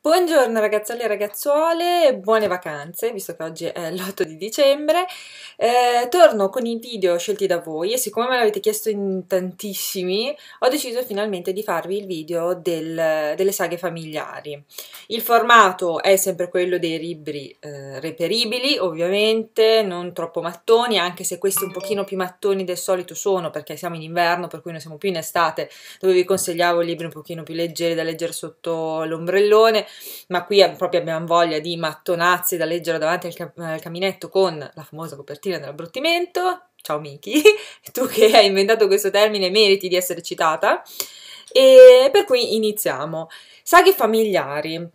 Buongiorno ragazzelli e ragazzuole, buone vacanze, visto che oggi è l'8 di dicembre. Eh, torno con i video scelti da voi e siccome me l'avete chiesto in tantissimi, ho deciso finalmente di farvi il video del, delle saghe familiari. Il formato è sempre quello dei libri eh, reperibili, ovviamente, non troppo mattoni, anche se questi un pochino più mattoni del solito sono, perché siamo in inverno, per cui non siamo più in estate, dove vi consigliavo libri un pochino più leggeri da leggere sotto l'ombrellone ma qui proprio abbiamo voglia di mattonazzi da leggere davanti al, cam al caminetto con la famosa copertina dell'abbruttimento. Ciao Miki, tu che hai inventato questo termine meriti di essere citata. E per cui iniziamo. Saghe familiari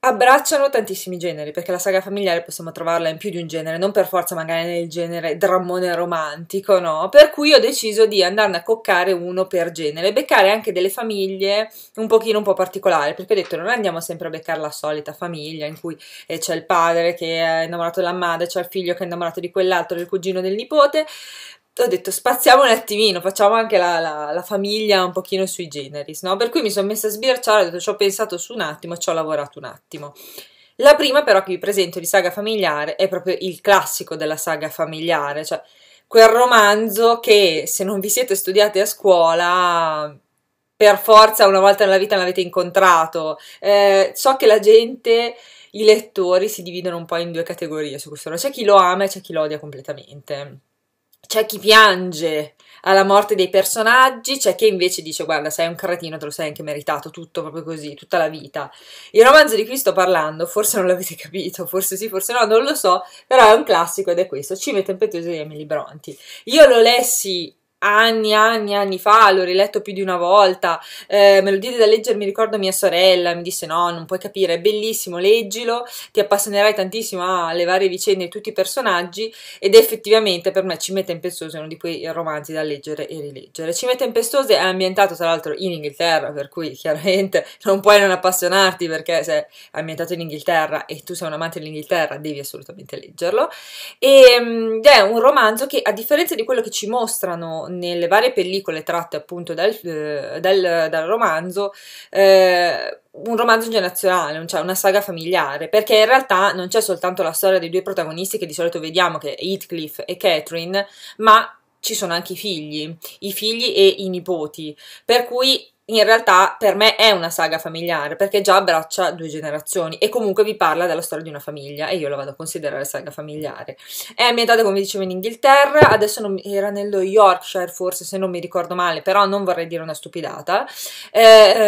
abbracciano tantissimi generi, perché la saga familiare possiamo trovarla in più di un genere, non per forza magari nel genere drammone romantico, no? Per cui ho deciso di andarne a coccare uno per genere, beccare anche delle famiglie un pochino un po' particolari, perché ho detto non andiamo sempre a beccare la solita famiglia in cui eh, c'è il padre che è innamorato della madre, c'è il figlio che è innamorato di quell'altro, del cugino del nipote, ho detto spaziamo un attimino, facciamo anche la, la, la, famiglia un pochino sui generis, no? Per cui mi sono messa a sbirciare, ho detto ci ho pensato su un attimo, ci ho lavorato un attimo. La prima però che vi presento di saga familiare è proprio il classico della saga familiare, cioè quel romanzo che se non vi siete studiati a scuola per forza una volta nella vita l'avete incontrato. Eh, so che la gente i lettori si dividono un po' in due categorie su questo, c'è chi lo ama e c'è chi lo odia completamente c'è chi piange alla morte dei personaggi, c'è chi invece dice guarda sei un cretino, te lo sei anche meritato, tutto proprio così, tutta la vita. Il romanzo di cui sto parlando, forse non l'avete capito, forse sì, forse no, non lo so, però è un classico ed è questo, Cime Tempestose di Emily Bronti. Io lo lessi anni, anni, anni fa, l'ho riletto più di una volta, eh, me lo diede da leggere, mi ricordo mia sorella, mi disse no, non puoi capire, è bellissimo, leggilo, ti appassionerai tantissimo alle varie vicende di tutti i personaggi ed effettivamente per me Cime Tempestose è uno di quei romanzi da leggere e rileggere. Cime Tempestose è ambientato tra l'altro in Inghilterra, per cui chiaramente non puoi non appassionarti perché se è ambientato in Inghilterra e tu sei un amante dell'Inghilterra devi assolutamente leggerlo ehm, ed è un romanzo che a differenza di quello che ci mostrano nelle varie pellicole tratte appunto dal, eh, dal, dal romanzo eh, un romanzo generazionale, cioè una saga familiare, perché in realtà non c'è soltanto la storia dei due protagonisti che di solito vediamo, che è Heathcliff e Catherine, ma ci sono anche i figli, i figli e i nipoti, per cui in realtà per me è una saga familiare perché già abbraccia due generazioni e comunque vi parla della storia di una famiglia e io la vado a considerare saga familiare. È ambientata come dicevo in Inghilterra, adesso non, era nello Yorkshire forse se non mi ricordo male, però non vorrei dire una stupidata, eh,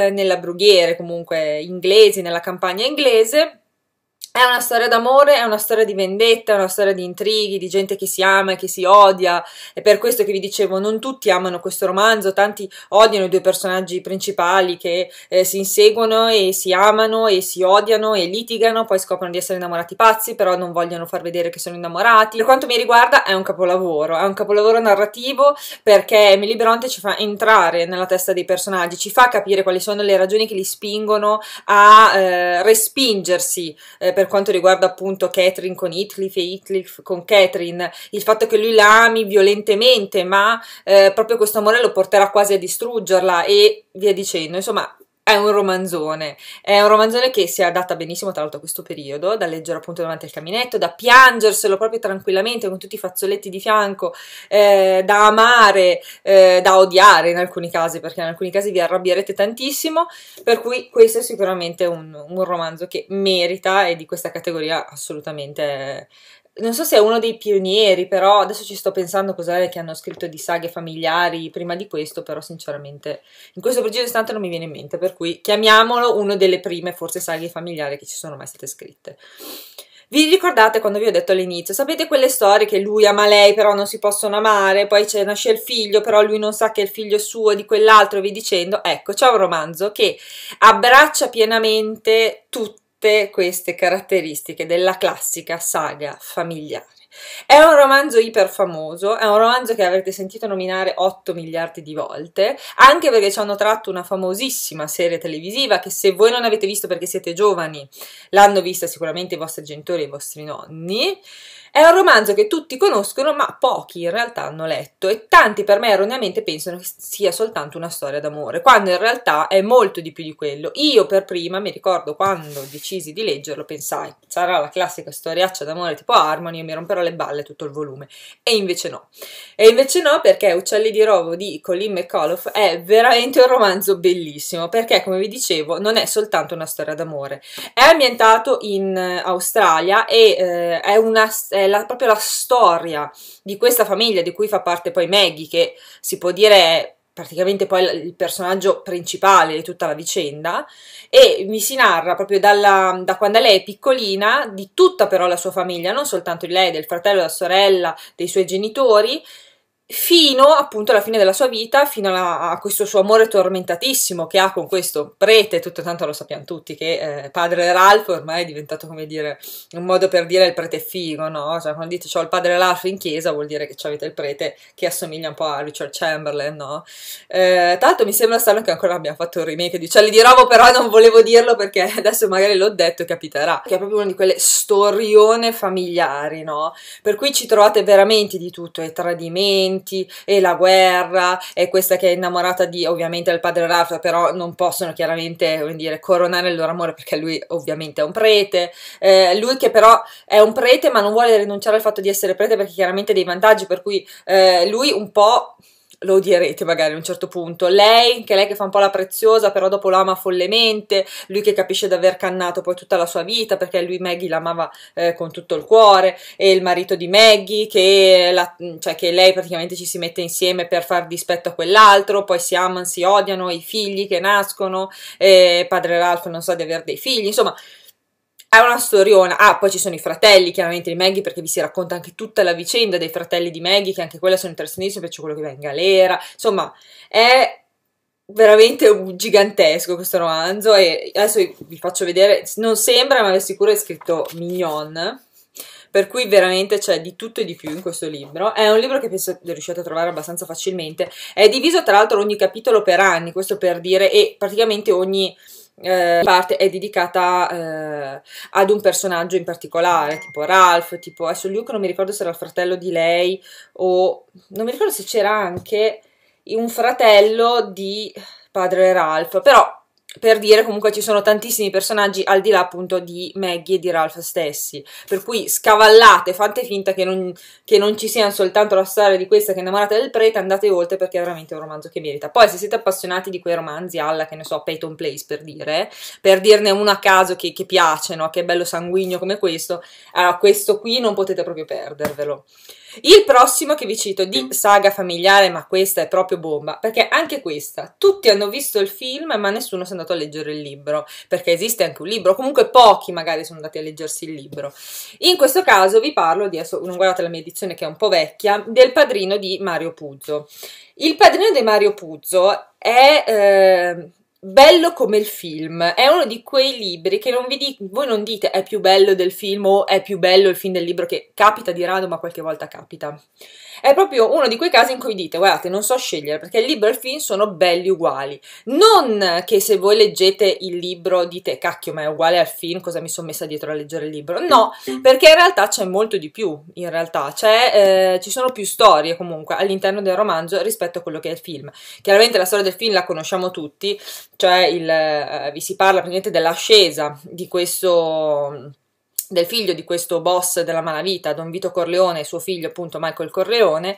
eh nella brughiere comunque inglesi, nella campagna inglese è una storia d'amore, è una storia di vendetta, è una storia di intrighi, di gente che si ama e che si odia. È per questo che vi dicevo, non tutti amano questo romanzo, tanti odiano i due personaggi principali che eh, si inseguono e si amano e si odiano e litigano, poi scoprono di essere innamorati pazzi, però non vogliono far vedere che sono innamorati. Per quanto mi riguarda è un capolavoro, è un capolavoro narrativo perché Emily Bronte ci fa entrare nella testa dei personaggi, ci fa capire quali sono le ragioni che li spingono a eh, respingersi eh, per quanto riguarda appunto Catherine con Heathcliff e Heathcliff con Catherine, il fatto che lui la ami violentemente, ma eh, proprio questo amore lo porterà quasi a distruggerla e via dicendo. Insomma, è un romanzone, è un romanzone che si adatta benissimo tra l'altro a questo periodo, da leggere appunto davanti al caminetto, da piangerselo proprio tranquillamente con tutti i fazzoletti di fianco, eh, da amare, eh, da odiare in alcuni casi, perché in alcuni casi vi arrabbierete tantissimo, per cui questo è sicuramente un, un romanzo che merita e di questa categoria assolutamente non so se è uno dei pionieri, però adesso ci sto pensando cos'è che hanno scritto di saghe familiari prima di questo, però sinceramente in questo preciso istante non mi viene in mente, per cui chiamiamolo una delle prime forse saghe familiari che ci sono mai state scritte. Vi ricordate quando vi ho detto all'inizio? Sapete quelle storie che lui ama lei, però non si possono amare, poi c'è, nasce il figlio, però lui non sa che è il figlio suo di quell'altro, vi dicendo, ecco, c'è un romanzo che abbraccia pienamente tutti tutte queste caratteristiche della classica saga familiare. È un romanzo iperfamoso, è un romanzo che avrete sentito nominare 8 miliardi di volte, anche perché ci hanno tratto una famosissima serie televisiva che se voi non avete visto perché siete giovani, l'hanno vista sicuramente i vostri genitori e i vostri nonni. È un romanzo che tutti conoscono, ma pochi in realtà hanno letto e tanti per me erroneamente pensano che sia soltanto una storia d'amore, quando in realtà è molto di più di quello. Io per prima, mi ricordo quando decisi di leggerlo, pensai, sarà la classica storiaccia d'amore tipo Harmony e mi romperò le balle tutto il volume. E invece no. E invece no perché Uccelli di Rovo di Colin McCullough è veramente un romanzo bellissimo, perché come vi dicevo non è soltanto una storia d'amore. È ambientato in eh, Australia e eh, è una... È eh, la, proprio la storia di questa famiglia di cui fa parte poi Maggie, che si può dire è praticamente poi il personaggio principale di tutta la vicenda e mi si narra proprio dalla, da quando lei è piccolina di tutta però la sua famiglia, non soltanto di lei, del fratello, della sorella, dei suoi genitori fino appunto alla fine della sua vita, fino alla, a questo suo amore tormentatissimo che ha con questo prete, tutto tanto lo sappiamo tutti che eh, padre Ralph ormai è diventato come dire un modo per dire il prete figo, no? Cioè quando dite ho il padre Ralph in chiesa vuol dire che avete il prete che assomiglia un po' a Richard Chamberlain, no? Eh, tra l'altro mi sembra strano che ancora abbiamo fatto un remake di Uccelli di Rovo, però non volevo dirlo perché adesso magari l'ho detto e capiterà, che è proprio una di quelle storione familiari, no? Per cui ci trovate veramente di tutto, i tradimenti, sentimenti e la guerra e questa che è innamorata di ovviamente del padre Rafa però non possono chiaramente dire, coronare il loro amore perché lui ovviamente è un prete eh, lui che però è un prete ma non vuole rinunciare al fatto di essere prete perché chiaramente ha dei vantaggi per cui eh, lui un po' lo odierete magari a un certo punto. Lei, che è lei che fa un po' la preziosa, però dopo lo ama follemente, lui che capisce di aver cannato poi tutta la sua vita, perché lui Maggie l'amava eh, con tutto il cuore, e il marito di Maggie, che, la, cioè, che lei praticamente ci si mette insieme per far dispetto a quell'altro, poi si amano, si odiano, i figli che nascono, eh, padre Ralph non sa di avere dei figli, insomma... È una storiona. Ah, poi ci sono i fratelli, chiaramente, di Maggie, perché vi si racconta anche tutta la vicenda dei fratelli di Maggie, che anche quella sono interessantissime, perché c'è quello che va in galera. Insomma, è veramente gigantesco questo romanzo e adesso vi faccio vedere, non sembra, ma vi assicuro è scritto Mignon. Per cui veramente c'è di tutto e di più in questo libro. È un libro che penso che riusciate a trovare abbastanza facilmente. È diviso tra l'altro ogni capitolo per anni, questo per dire, e praticamente ogni eh, parte è dedicata eh, ad un personaggio in particolare, tipo Ralph, tipo adesso Luke non mi ricordo se era il fratello di lei o non mi ricordo se c'era anche un fratello di padre Ralph, però per dire comunque ci sono tantissimi personaggi al di là appunto di Maggie e di Ralph stessi per cui scavallate, fate finta che non, che non ci sia soltanto la storia di questa che è innamorata del prete andate oltre perché è veramente un romanzo che merita poi se siete appassionati di quei romanzi alla che ne so Peyton Place per dire per dirne uno a caso che, che piace no? che è bello sanguigno come questo allora questo qui non potete proprio perdervelo il prossimo che vi cito di mm. saga familiare, ma questa è proprio bomba, perché anche questa, tutti hanno visto il film, ma nessuno si è andato a leggere il libro, perché esiste anche un libro, comunque pochi magari sono andati a leggersi il libro. In questo caso vi parlo di, adesso non guardate la mia edizione che è un po' vecchia, del padrino di Mario Puzzo. Il padrino di Mario Puzzo è... Eh, bello come il film, è uno di quei libri che non di, voi non dite è più bello del film o è più bello il film del libro, che capita di rado, ma qualche volta capita. È proprio uno di quei casi in cui dite, guardate, non so scegliere perché il libro e il film sono belli uguali. Non che se voi leggete il libro dite, cacchio, ma è uguale al film, cosa mi sono messa dietro a leggere il libro? No, perché in realtà c'è molto di più, in realtà c'è, eh, ci sono più storie comunque all'interno del romanzo rispetto a quello che è il film. Chiaramente la storia del film la conosciamo tutti, cioè il, eh, vi si parla praticamente dell'ascesa di questo del figlio di questo boss della malavita, Don Vito Corleone e suo figlio appunto Michael Corleone,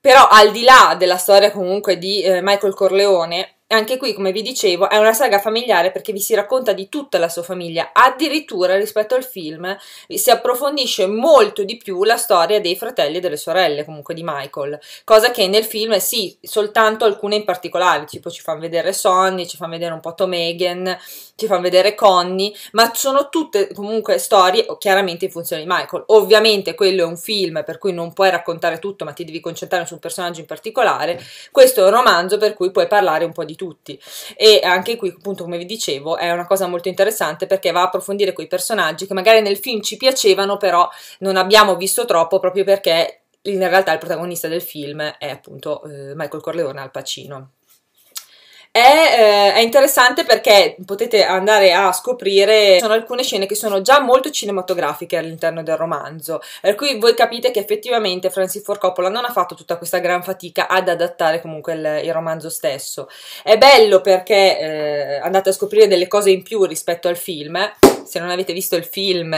però al di là della storia comunque di eh, Michael Corleone, anche qui, come vi dicevo, è una saga familiare perché vi si racconta di tutta la sua famiglia, addirittura rispetto al film si approfondisce molto di più la storia dei fratelli e delle sorelle, comunque di Michael, cosa che nel film sì, soltanto alcune in particolare, tipo ci fanno vedere Sonny, ci fanno vedere un po' Tom Hagen, ci fanno vedere Connie, ma sono tutte comunque storie chiaramente in funzione di Michael. Ovviamente quello è un film per cui non puoi raccontare tutto, ma ti devi concentrare su un personaggio in particolare. Questo è un romanzo per cui puoi parlare un po' di tutto tutti e anche qui appunto come vi dicevo è una cosa molto interessante perché va a approfondire quei personaggi che magari nel film ci piacevano però non abbiamo visto troppo proprio perché in realtà il protagonista del film è appunto eh, Michael Corleone Al Pacino. È, eh, è, interessante perché potete andare a scoprire, sono alcune scene che sono già molto cinematografiche all'interno del romanzo, per cui voi capite che effettivamente Francis Ford Coppola non ha fatto tutta questa gran fatica ad adattare comunque il, il romanzo stesso. È bello perché eh, andate a scoprire delle cose in più rispetto al film, se non avete visto il film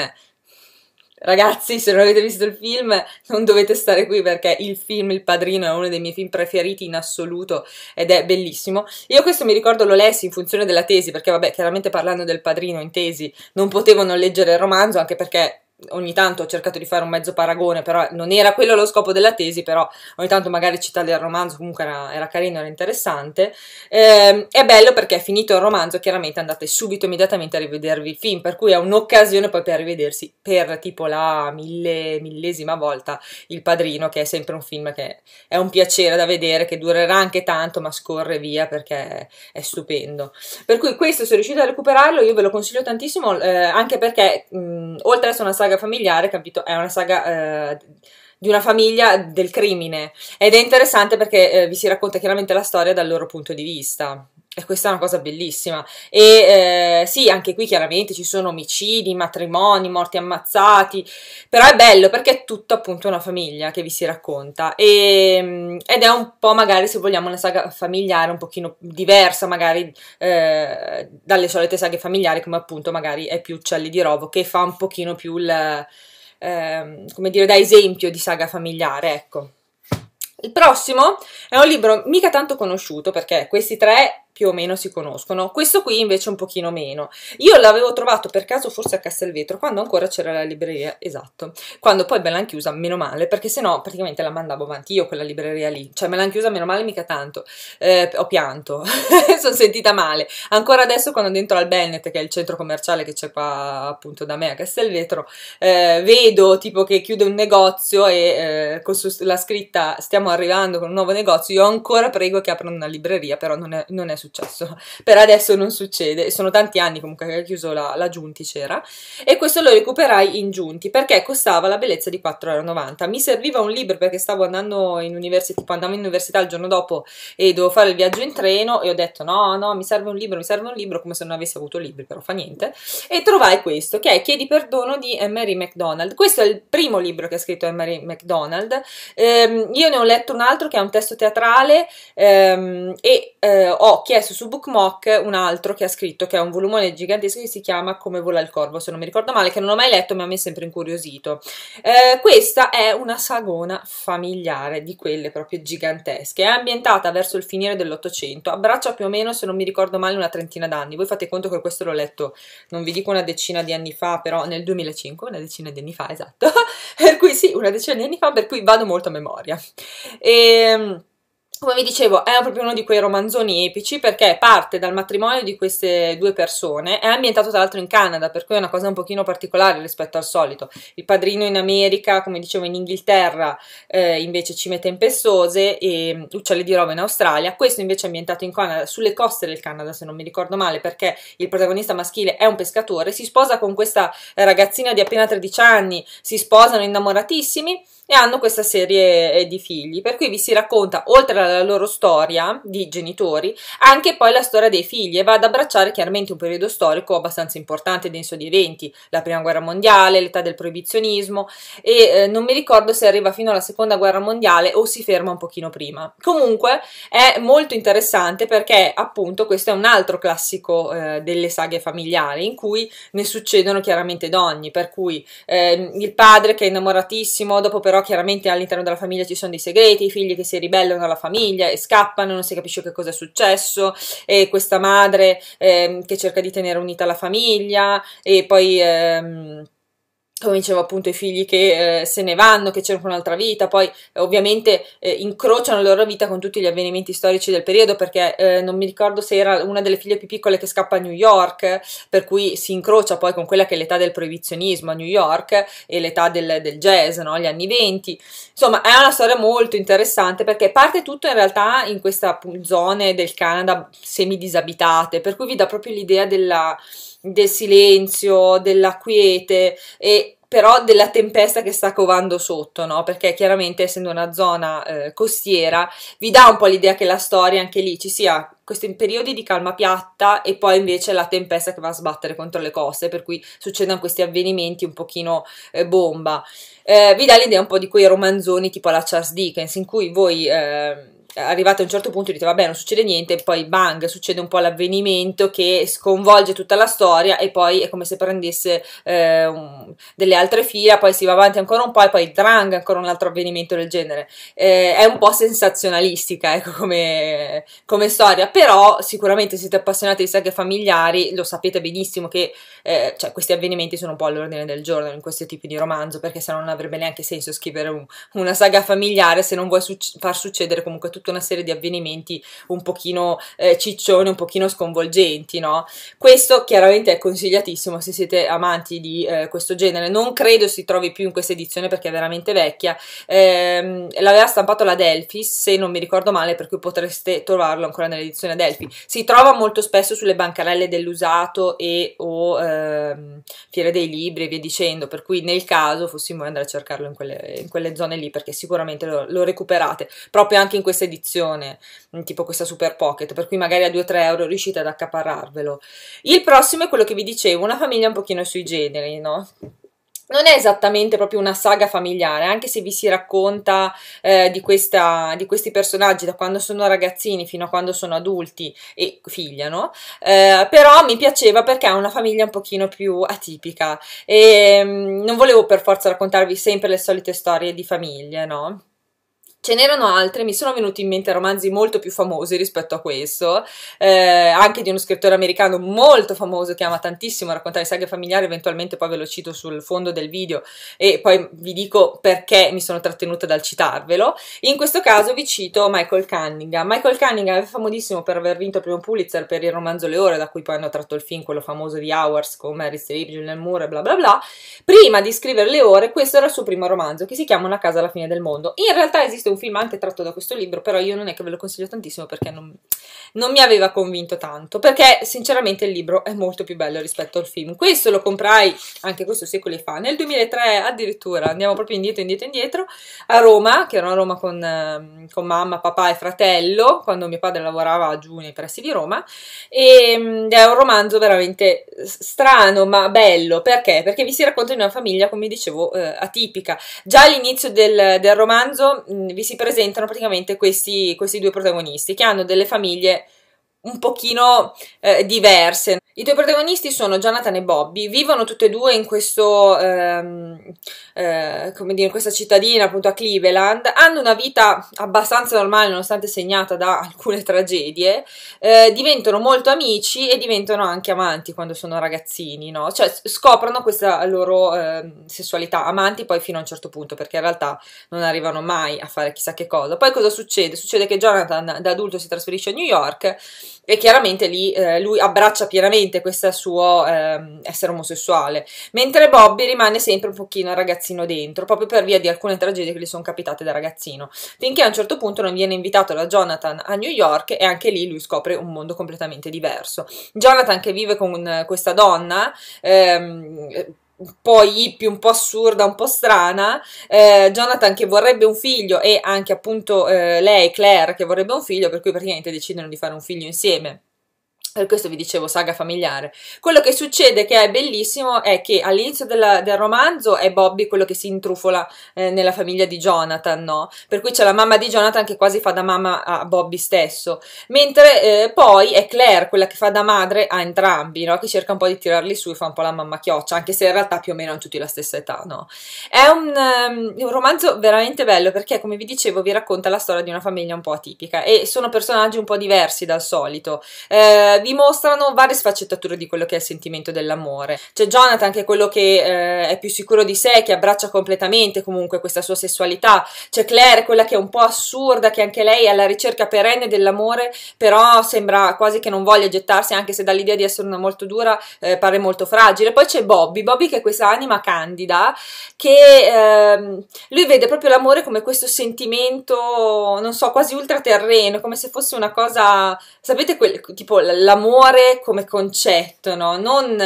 Ragazzi, se non avete visto il film, non dovete stare qui perché il film Il Padrino è uno dei miei film preferiti in assoluto ed è bellissimo. Io questo mi ricordo l'ho lessi in funzione della tesi, perché vabbè, chiaramente parlando del Padrino in tesi non potevo non leggere il romanzo, anche perché ogni tanto ho cercato di fare un mezzo paragone, però non era quello lo scopo della tesi, però ogni tanto magari citare del romanzo, comunque era, era carino, era interessante. Eh, è bello perché finito il romanzo, chiaramente andate subito immediatamente a rivedervi il film, per cui è un'occasione poi per rivedersi per tipo la mille, millesima volta Il Padrino, che è sempre un film che è un piacere da vedere, che durerà anche tanto, ma scorre via perché è stupendo. Per cui questo, se riuscite a recuperarlo, io ve lo consiglio tantissimo, eh, anche perché mh, oltre ad essere una saga saga familiare, capito? È una saga eh, di una famiglia del crimine ed è interessante perché eh, vi si racconta chiaramente la storia dal loro punto di vista. E questa è una cosa bellissima. E eh, sì, anche qui chiaramente ci sono omicidi, matrimoni, morti ammazzati, però è bello perché è tutta appunto una famiglia che vi si racconta e, mm, ed è un po' magari se vogliamo una saga familiare un pochino diversa magari eh, dalle solite saghe familiari come appunto magari è più Uccelli di Rovo che fa un pochino più il, eh, come dire, da esempio di saga familiare, ecco. Il prossimo è un libro mica tanto conosciuto perché questi tre più o meno si conoscono. Questo qui invece un pochino meno. Io l'avevo trovato per caso forse a Castelvetro, quando ancora c'era la libreria, esatto. Quando poi me l'hanno chiusa, meno male, perché se no praticamente la mandavo avanti io quella libreria lì. Cioè me l'hanno chiusa, meno male, mica tanto. Eh, ho pianto, sono sentita male. Ancora adesso quando dentro al Bennett, che è il centro commerciale che c'è qua appunto da me a Castelvetro, eh, vedo tipo che chiude un negozio e eh, con la scritta stiamo arrivando con un nuovo negozio, io ancora prego che aprano una libreria, però non è, non è successo successo. Per adesso non succede, sono tanti anni comunque che ha chiuso la, la Giunti c'era, e questo lo recuperai in Giunti perché costava la bellezza di 4,90 euro. Mi serviva un libro perché stavo andando in università, andavo in università il giorno dopo e dovevo fare il viaggio in treno e ho detto no, no, mi serve un libro, mi serve un libro, come se non avessi avuto libri, però fa niente. E trovai questo, che è Chiedi perdono di Mary McDonald. Questo è il primo libro che ha scritto Mary McDonald. Ehm, io ne ho letto un altro che è un testo teatrale ehm, e eh, ho chiesto chiesto su Bookmock un altro che ha scritto, che è un volumone gigantesco che si chiama Come vola il corvo, se non mi ricordo male, che non ho mai letto ma mi ha sempre incuriosito. Eh, questa è una sagona familiare, di quelle proprio gigantesche. È ambientata verso il finire dell'Ottocento, abbraccia più o meno, se non mi ricordo male, una trentina d'anni. Voi fate conto che questo l'ho letto, non vi dico una decina di anni fa, però nel 2005, una decina di anni fa, esatto. per cui sì, una decina di anni fa, per cui vado molto a memoria. E... Ehm, come vi dicevo, è proprio uno di quei romanzoni epici perché parte dal matrimonio di queste due persone, è ambientato tra l'altro in Canada, per cui è una cosa un pochino particolare rispetto al solito. Il padrino in America, come dicevo in Inghilterra, eh, invece Cime Tempestose e mm, Uccelli di Roma in Australia, questo invece è ambientato in Canada, sulle coste del Canada se non mi ricordo male, perché il protagonista maschile è un pescatore, si sposa con questa ragazzina di appena 13 anni, si sposano innamoratissimi e hanno questa serie eh, di figli, per cui vi si racconta, oltre alla loro storia di genitori, anche poi la storia dei figli e va ad abbracciare chiaramente un periodo storico abbastanza importante, denso di eventi, la prima guerra mondiale, l'età del proibizionismo e eh, non mi ricordo se arriva fino alla seconda guerra mondiale o si ferma un pochino prima. Comunque è molto interessante perché appunto questo è un altro classico eh, delle saghe familiari in cui ne succedono chiaramente donne, per cui eh, il padre che è innamoratissimo, dopo però però chiaramente all'interno della famiglia ci sono dei segreti, i figli che si ribellano alla famiglia e scappano, non si capisce che cosa è successo, e questa madre eh, che cerca di tenere unita la famiglia e poi... Eh, come dicevo appunto i figli che eh, se ne vanno, che cercano un'altra vita, poi eh, ovviamente eh, incrociano la loro vita con tutti gli avvenimenti storici del periodo perché eh, non mi ricordo se era una delle figlie più piccole che scappa a New York, per cui si incrocia poi con quella che è l'età del proibizionismo a New York e l'età del, del jazz, no? gli anni 20. insomma è una storia molto interessante perché parte tutto in realtà in queste zone del Canada semidisabitate, per cui vi dà proprio l'idea della del silenzio, della quiete e però della tempesta che sta covando sotto, no? Perché chiaramente essendo una zona eh, costiera vi dà un po' l'idea che la storia anche lì ci sia questi periodi di calma piatta e poi invece la tempesta che va a sbattere contro le coste, per cui succedono questi avvenimenti un pochino eh, bomba. Eh, vi dà l'idea un po' di quei romanzoni tipo la Charles Dickens in cui voi ehm, arrivata a un certo punto dite vabbè non succede niente, poi bang succede un po' l'avvenimento che sconvolge tutta la storia e poi è come se prendesse eh, un, delle altre fila, poi si va avanti ancora un po' e poi drang ancora un altro avvenimento del genere. Eh, è un po' sensazionalistica ecco, come, come, storia, però sicuramente siete appassionati di saghe familiari, lo sapete benissimo che eh, cioè, questi avvenimenti sono un po' all'ordine del giorno in questi tipi di romanzo perché se no non avrebbe neanche senso scrivere un, una saga familiare se non vuoi succ- far succedere comunque tutto tutta una serie di avvenimenti un pochino eh, ciccioni, un pochino sconvolgenti, no? Questo chiaramente è consigliatissimo se siete amanti di eh, questo genere, non credo si trovi più in questa edizione perché è veramente vecchia, ehm, l'aveva stampato la Delphi, se non mi ricordo male, per cui potreste trovarlo ancora nell'edizione Delphi, si trova molto spesso sulle bancarelle dell'usato e o ehm, fiere dei libri e via dicendo, per cui nel caso fossimo andare a cercarlo in quelle, in quelle zone lì perché sicuramente lo, lo recuperate, proprio anche in questa edizione edizione, mm, tipo questa Super Pocket, per cui magari a 2-3 euro riuscite ad accaparrarvelo. Il prossimo è quello che vi dicevo, una famiglia un pochino sui generi, no? non è esattamente proprio una saga familiare, anche se vi si racconta eh, di, questa, di, questi personaggi da quando sono ragazzini fino a quando sono adulti e figliano, no? Eh, però mi piaceva perché è una famiglia un pochino più atipica e mh, mm, non volevo per forza raccontarvi sempre le solite storie di famiglie, no? Ce n'erano altre, mi sono venuti in mente romanzi molto più famosi rispetto a questo, eh, anche di uno scrittore americano molto famoso che ama tantissimo raccontare saghe familiari, eventualmente poi ve lo cito sul fondo del video e poi vi dico perché mi sono trattenuta dal citarvelo. In questo caso vi cito Michael Cunningham. Michael Cunningham è famosissimo per aver vinto il primo Pulitzer per il romanzo Le ore, da cui poi hanno tratto il film, quello famoso di Hours con Mary Streep, Julian Moore e bla bla bla. Prima di scrivere Le ore, questo era il suo primo romanzo che si chiama Una casa alla fine del mondo. In realtà esiste un un film anche tratto da questo libro, però io non è che ve lo consiglio tantissimo perché non, non mi aveva convinto tanto, perché sinceramente il libro è molto più bello rispetto al film. Questo lo comprai anche questo secoli fa, nel 2003 addirittura, andiamo proprio indietro, indietro, indietro, a Roma, che ero a Roma con, ehm, con mamma, papà e fratello, quando mio padre lavorava giù nei pressi di Roma, e mm, è un romanzo veramente strano ma bello, perché? Perché vi si racconta di una famiglia, come dicevo, eh, atipica. Già all'inizio del, del romanzo mm, vi si presentano praticamente questi, questi due protagonisti che hanno delle famiglie un pochino eh, diverse. I due protagonisti sono Jonathan e Bobby, vivono tutti e due in, questo, ehm, eh, dire, in questa cittadina, appunto a Cleveland, hanno una vita abbastanza normale nonostante segnata da alcune tragedie, eh, diventano molto amici e diventano anche amanti quando sono ragazzini, no? Cioè scoprono questa loro ehm, sessualità, amanti poi fino a un certo punto, perché in realtà non arrivano mai a fare chissà che cosa. Poi cosa succede? Succede che Jonathan da adulto si trasferisce a New York e chiaramente lì eh, lui abbraccia pienamente questo suo eh, essere omosessuale, mentre Bobby rimane sempre un pochino ragazzino dentro, proprio per via di alcune tragedie che gli sono capitate da ragazzino, finché a un certo punto non viene invitato da Jonathan a New York e anche lì lui scopre un mondo completamente diverso. Jonathan che vive con questa donna, ehm, un po' hippie, un po' assurda, un po' strana, eh, Jonathan che vorrebbe un figlio e anche appunto eh, lei, Claire, che vorrebbe un figlio, per cui praticamente decidono di fare un figlio insieme per questo vi dicevo saga familiare. Quello che succede, che è bellissimo, è che all'inizio della, del romanzo è Bobby quello che si intrufola eh, nella famiglia di Jonathan, no? Per cui c'è la mamma di Jonathan che quasi fa da mamma a Bobby stesso, mentre eh, poi è Claire quella che fa da madre a entrambi, no? Che cerca un po' di tirarli su e fa un po' la mamma chioccia, anche se in realtà più o meno hanno tutti la stessa età, no? È un, um, un romanzo veramente bello perché, come vi dicevo, vi racconta la storia di una famiglia un po' atipica e sono personaggi un po' diversi dal solito. Eh, dimostrano varie sfaccettature di quello che è il sentimento dell'amore. C'è Jonathan che è quello che eh, è più sicuro di sé, che abbraccia completamente comunque questa sua sessualità. C'è Claire, quella che è un po' assurda, che anche lei è alla ricerca perenne dell'amore, però sembra quasi che non voglia gettarsi, anche se dall'idea di essere una molto dura eh, pare molto fragile. Poi c'è Bobby, Bobby che è questa anima candida, che eh, lui vede proprio l'amore come questo sentimento, non so, quasi ultraterreno, come se fosse una cosa, sapete, quel, tipo la l'amore come concetto, no? non,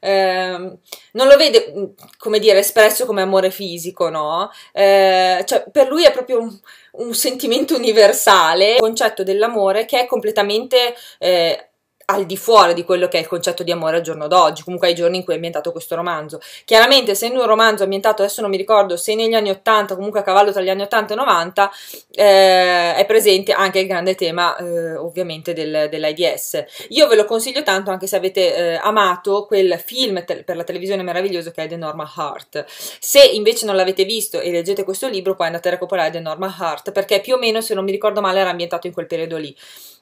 ehm, non, lo vede mm, come dire, espresso come amore fisico, no? eh, cioè, per lui è proprio un, un, sentimento universale, il concetto dell'amore che è completamente eh, al di fuori di quello che è il concetto di amore al giorno d'oggi, comunque ai giorni in cui è ambientato questo romanzo. Chiaramente, essendo un romanzo ambientato, adesso non mi ricordo se negli anni 80, comunque a cavallo tra gli anni 80 e 90, eh, è presente anche il grande tema eh, ovviamente del, dell'AIDS. Io ve lo consiglio tanto anche se avete eh, amato quel film te- per la televisione meraviglioso che è The Normal Heart. Se invece non l'avete visto e leggete questo libro, poi andate a recuperare The Normal Heart, perché più o meno, se non mi ricordo male, era ambientato in quel periodo lì.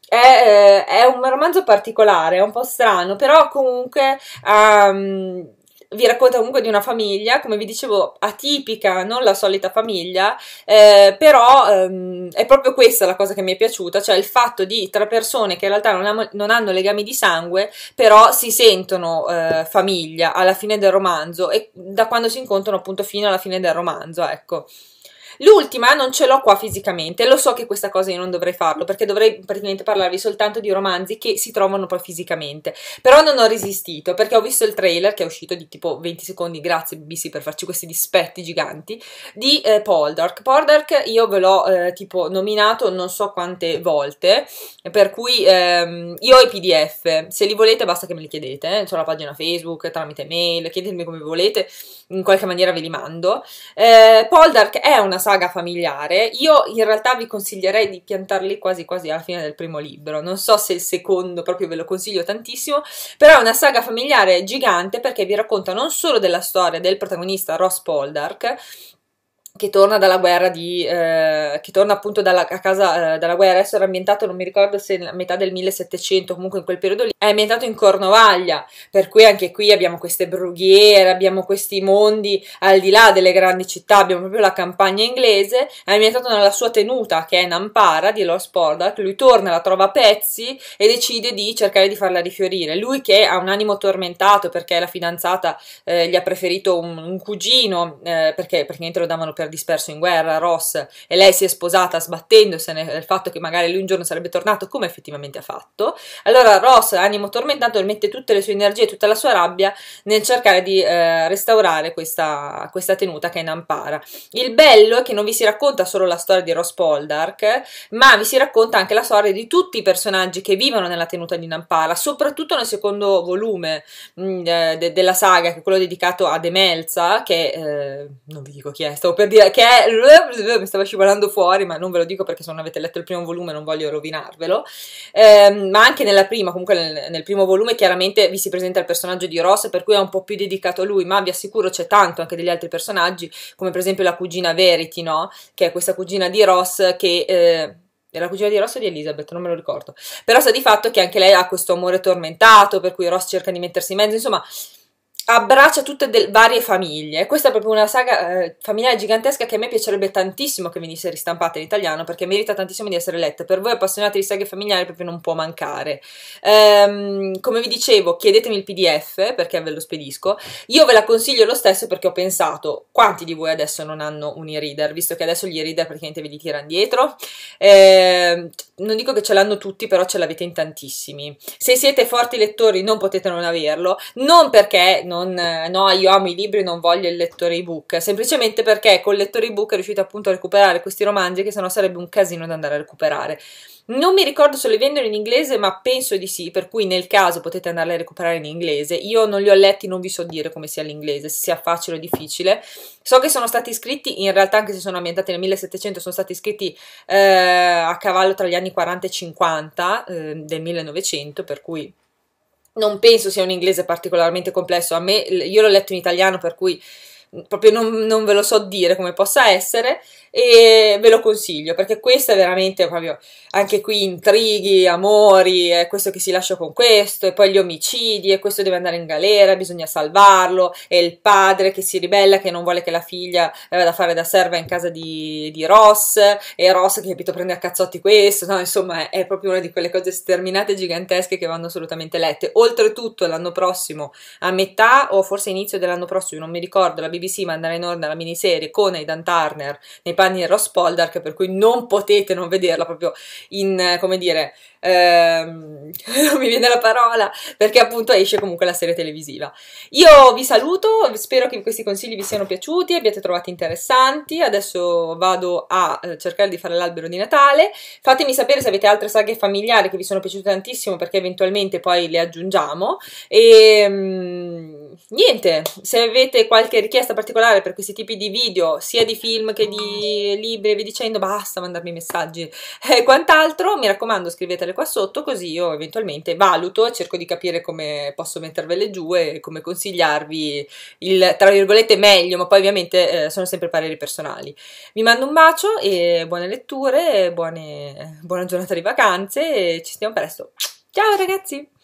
È, eh, è un romanzo particolare particolare, è un po' strano, però comunque um, vi racconta comunque di una famiglia, come vi dicevo, atipica, non la solita famiglia, eh, però ehm, è proprio questa la cosa che mi è piaciuta, cioè il fatto di tre persone che in realtà non, ha, non hanno legami di sangue, però si sentono eh, famiglia alla fine del romanzo e da quando si incontrano appunto fino alla fine del romanzo, ecco. L'ultima non ce l'ho qua fisicamente, lo so che questa cosa io non dovrei farlo perché dovrei praticamente parlarvi soltanto di romanzi che si trovano poi fisicamente, però non ho resistito perché ho visto il trailer che è uscito di tipo 20 secondi, grazie BBC per farci questi dispetti giganti, di eh, Poldark. Poldark io ve l'ho eh, tipo nominato non so quante volte, per cui ehm, io ho i PDF, se li volete basta che me li chiedete, eh, c'ho la pagina Facebook, tramite mail, chiedetemi come volete in qualche maniera ve li mando. Eh, Poldark è una saga familiare, io in realtà vi consiglierei di piantarli quasi quasi alla fine del primo libro, non so se il secondo proprio ve lo consiglio tantissimo, però è una saga familiare gigante perché vi racconta non solo della storia del protagonista Ross Poldark, che torna dalla guerra di eh, che torna appunto dalla, a casa eh, dalla guerra adesso era ambientato non mi ricordo se a metà del 1700 comunque in quel periodo lì è ambientato in Cornovaglia per cui anche qui abbiamo queste brughiere abbiamo questi mondi al di là delle grandi città abbiamo proprio la campagna inglese è ambientato nella sua tenuta che è Nampara di Lord Spordak lui torna la trova a pezzi e decide di cercare di farla rifiorire lui che ha un animo tormentato perché la fidanzata eh, gli ha preferito un, un cugino eh, perché, perché entro davano per disperso in guerra, Ross, e lei si è sposata sbattendosene del fatto che magari lui un giorno sarebbe tornato, come effettivamente ha fatto. Allora Ross, animo tormentato, mette tutte le sue energie, tutta la sua rabbia nel cercare di eh, restaurare questa, questa, tenuta che è in Ampara. Il bello è che non vi si racconta solo la storia di Ross Poldark, ma vi si racconta anche la storia di tutti i personaggi che vivono nella tenuta di Nampara, soprattutto nel secondo volume mh, mm, eh, de della saga, che è quello dedicato a Demelza, che eh, non vi dico chi è, stavo per dire dire che è... mi stava scivolando fuori, ma non ve lo dico perché se non avete letto il primo volume non voglio rovinarvelo. Eh, ma anche nella prima, comunque nel, nel, primo volume, chiaramente vi si presenta il personaggio di Ross, per cui è un po' più dedicato a lui, ma vi assicuro c'è tanto anche degli altri personaggi, come per esempio la cugina Verity, no? Che è questa cugina di Ross che... Eh, la cugina di Ross o di Elizabeth, non me lo ricordo. Però sa di fatto che anche lei ha questo amore tormentato, per cui Ross cerca di mettersi in mezzo, insomma, abbraccia tutte le varie famiglie. Questa è proprio una saga eh, familiare gigantesca che a me piacerebbe tantissimo che venisse ristampata in italiano perché merita tantissimo di essere letta. Per voi appassionati di saghe familiari proprio non può mancare. Ehm, come vi dicevo, chiedetemi il PDF perché ve lo spedisco. Io ve la consiglio lo stesso perché ho pensato quanti di voi adesso non hanno un e-reader, visto che adesso gli e-reader praticamente ve li tirano dietro. Ehm, non dico che ce l'hanno tutti, però ce l'avete in tantissimi. Se siete forti lettori non potete non averlo, non perché non non, no, io amo i libri, non voglio il lettore ebook, semplicemente perché col lettore ebook è riuscito appunto a recuperare questi romanzi che sennò sarebbe un casino da andare a recuperare. Non mi ricordo se li vendono in inglese, ma penso di sì, per cui nel caso potete andarli a recuperare in inglese. Io non li ho letti, non vi so dire come sia l'inglese, se sia facile o difficile. So che sono stati scritti, in realtà anche se sono ambientati nel 1700, sono stati scritti eh, a cavallo tra gli anni 40 e 50 eh, del 1900, per cui non penso sia un inglese particolarmente complesso, a me, io l'ho letto in italiano per cui proprio non, non ve lo so dire come possa essere, e ve lo consiglio perché questa è veramente proprio anche qui intrighi, amori, è questo che si lascia con questo e poi gli omicidi e questo deve andare in galera, bisogna salvarlo e il padre che si ribella che non vuole che la figlia vada a fare da serva in casa di, di Ross e Ross che capito prende a cazzotti questo, no insomma è proprio una di quelle cose sterminate gigantesche che vanno assolutamente lette. Oltretutto l'anno prossimo a metà o forse inizio dell'anno prossimo, non mi ricordo, la BBC manderà in onda la miniserie con Aidan Turner nei panni Giovanni Poldark, per cui non potete non vederla proprio in, come dire, ehm, non mi viene la parola, perché appunto esce comunque la serie televisiva. Io vi saluto, spero che questi consigli vi siano piaciuti, abbiate trovati interessanti, adesso vado a eh, cercare di fare l'albero di Natale, fatemi sapere se avete altre saghe familiari che vi sono piaciute tantissimo perché eventualmente poi le aggiungiamo e mm, niente, se avete qualche richiesta particolare per questi tipi di video, sia di film che di soldi, libri vi dicendo basta mandarmi messaggi e quant'altro, mi raccomando scrivetele qua sotto così io eventualmente valuto, e cerco di capire come posso mettervele giù e come consigliarvi il tra virgolette meglio, ma poi ovviamente eh, sono sempre pareri personali. Vi mando un bacio e buone letture, buone, buona giornata di vacanze e ci stiamo presto. Ciao ragazzi!